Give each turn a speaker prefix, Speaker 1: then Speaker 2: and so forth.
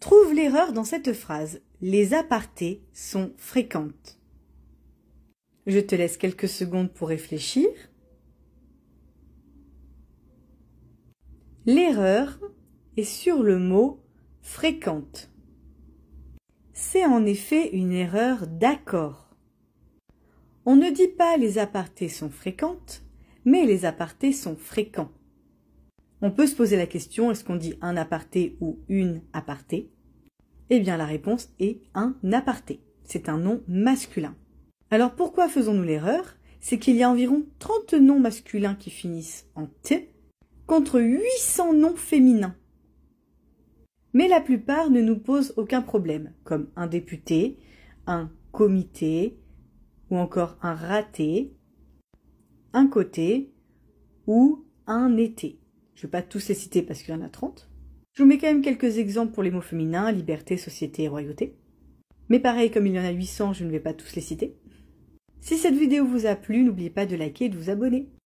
Speaker 1: trouve l'erreur dans cette phrase. Les apartés sont fréquentes. Je te laisse quelques secondes pour réfléchir. L'erreur est sur le mot fréquente. C'est en effet une erreur d'accord. On ne dit pas les apartés sont fréquentes, mais les apartés sont fréquents. On peut se poser la question, est-ce qu'on dit un aparté ou une aparté Eh bien la réponse est un aparté. C'est un nom masculin. Alors pourquoi faisons-nous l'erreur C'est qu'il y a environ 30 noms masculins qui finissent en T contre 800 noms féminins. Mais la plupart ne nous posent aucun problème, comme un député, un comité, ou encore un raté, un côté, ou un été. Je ne vais pas tous les citer parce qu'il y en a 30. Je vous mets quand même quelques exemples pour les mots féminins, liberté, société et royauté. Mais pareil, comme il y en a 800, je ne vais pas tous les citer. Si cette vidéo vous a plu, n'oubliez pas de liker et de vous abonner.